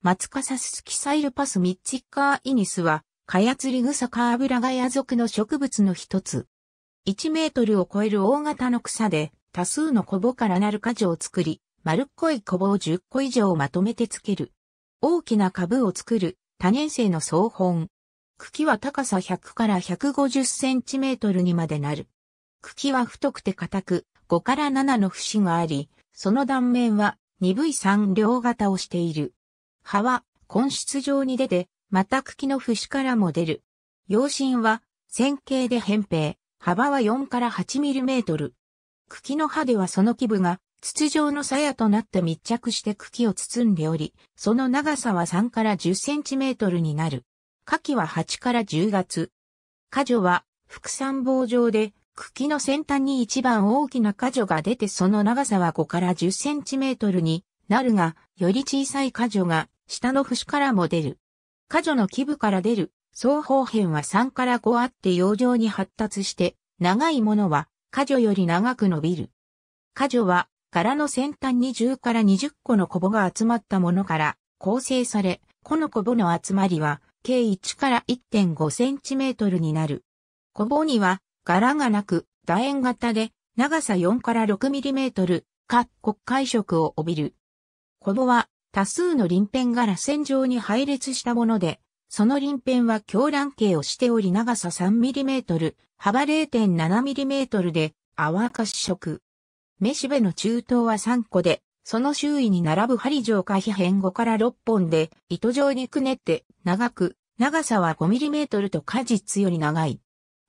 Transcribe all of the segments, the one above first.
マツカサススキサイルパスミッチッカーイニスは、カヤツリグサカアブラガヤ属の植物の一つ。1メートルを超える大型の草で、多数のコボからなる果樹を作り、丸っこいコボを10個以上まとめてつける。大きな株を作る、多年生の総本。茎は高さ100から150センチメートルにまでなる。茎は太くて硬く、5から7の節があり、その断面は鈍い三両型をしている。葉は根室状に出て、また茎の節からも出る。葉心は線形で扁平、幅は4から8ミリメートル。茎の葉ではその基部が筒状の鞘となって密着して茎を包んでおり、その長さは3から10センチメートルになる。夏季は8から10月。果樹は副産棒状で、茎の先端に一番大きな果樹が出てその長さは5から10センチメートルになるが、より小さい果樹が下の節からも出る。下女の基部から出る、双方辺は3から5あって洋上に発達して、長いものは下女より長く伸びる。下女は柄の先端に10から20個のコボが集まったものから構成され、このコボの集まりは計1から1.5センチメートルになる。コボには柄がなく楕円型で長さ4から6ミリメートル、各国会色を帯びる。コボは多数の鱗片が螺旋状に配列したもので、その鱗片は強乱形をしており長さ 3mm、幅 0.7mm で泡化試色。メシベの中等は3個で、その周囲に並ぶ針状下皮辺5から6本で糸状にくねって長く、長さは 5mm と果実より長い。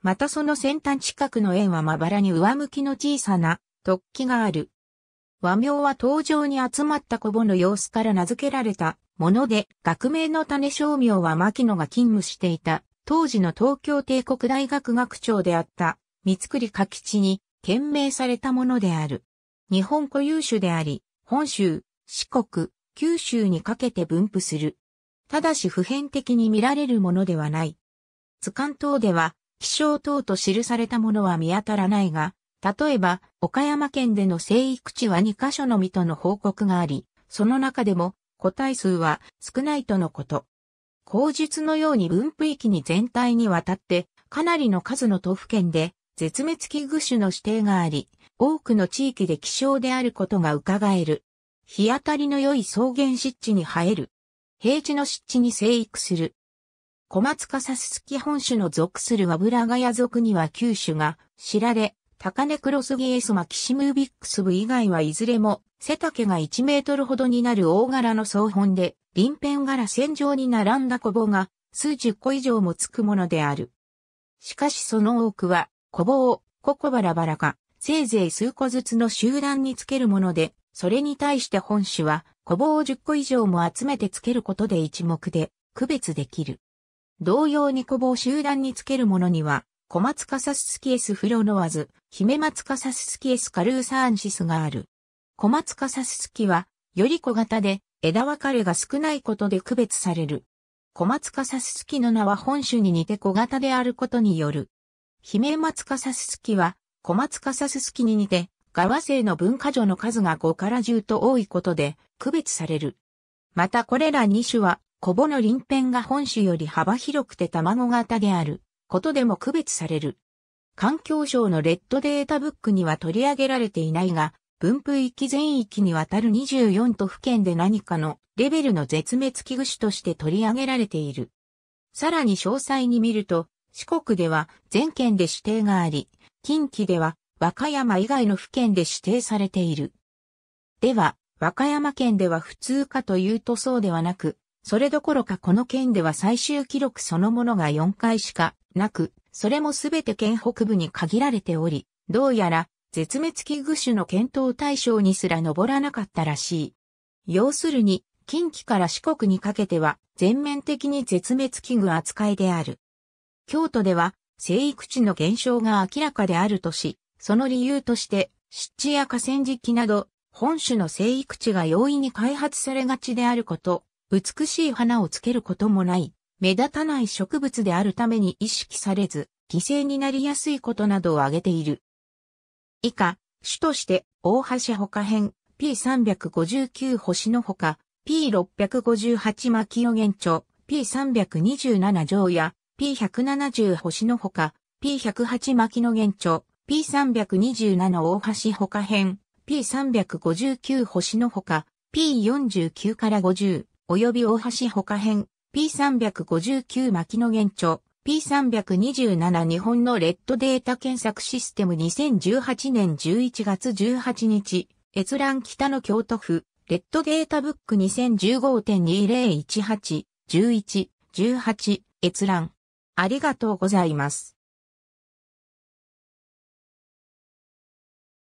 またその先端近くの円はまばらに上向きの小さな突起がある。和名は登場に集まった小母の様子から名付けられたもので、学名の種商名は牧野が勤務していた、当時の東京帝国大学学長であった、三栗柿地に、懸名されたものである。日本固有種であり、本州、四国、九州にかけて分布する。ただし普遍的に見られるものではない。図鑑等では、気象等と記されたものは見当たらないが、例えば、岡山県での生育地は2カ所のみとの報告があり、その中でも個体数は少ないとのこと。口述のように分布域に全体にわたってかなりの数の都府県で絶滅危惧種の指定があり、多くの地域で希少であることが伺える。日当たりの良い草原湿地に生える。平地の湿地に生育する。小松笠スすキ本種の属するワブラガヤ属には九種が知られ、高根クロスギエスマキシムービックス部以外はいずれも背丈が1メートルほどになる大柄の総本で、臨辺柄線上に並んだ小棒が数十個以上もつくものである。しかしその多くは、小棒を、ココバラバラか、せいぜい数個ずつの集団につけるもので、それに対して本種は、小棒を10個以上も集めてつけることで一目で、区別できる。同様に小棒集団につけるものには、小松カサススキエスフロノワズ、姫松カサススキエスカルーサーンシスがある。小松カサススキは、より小型で、枝分かれが少ないことで区別される。小松カサススキの名は本種に似て小型であることによる。姫松カサススキは、小松カサススキに似て、ガワ製の文化女の数が5から10と多いことで、区別される。またこれら2種は、コボの鱗片が本種より幅広くて卵型である。ことでも区別される。環境省のレッドデータブックには取り上げられていないが、分布域全域にわたる24都府県で何かのレベルの絶滅危惧種として取り上げられている。さらに詳細に見ると、四国では全県で指定があり、近畿では和歌山以外の府県で指定されている。では、和歌山県では普通かというとそうではなく、それどころかこの県では最終記録そのものが4回しかなく、それもすべて県北部に限られており、どうやら絶滅危惧種の検討対象にすら登らなかったらしい。要するに、近畿から四国にかけては全面的に絶滅危惧扱いである。京都では生育地の減少が明らかであるとし、その理由として湿地や河川敷など本種の生育地が容易に開発されがちであること、美しい花をつけることもない、目立たない植物であるために意識されず、犠牲になりやすいことなどを挙げている。以下、種として、大橋他編、P359 星のほか、P658 巻の現著、P327 上や、P170 星のほか、P108 牧の現著、P327 大橋他編、P359 星のほか、P49 から50、及び大橋他編、P359 牧野現著、P327 日本のレッドデータ検索システム2018年11月18日、閲覧北の京都府、レッドデータブック2015.2018、11、18、閲覧。ありがとうございます。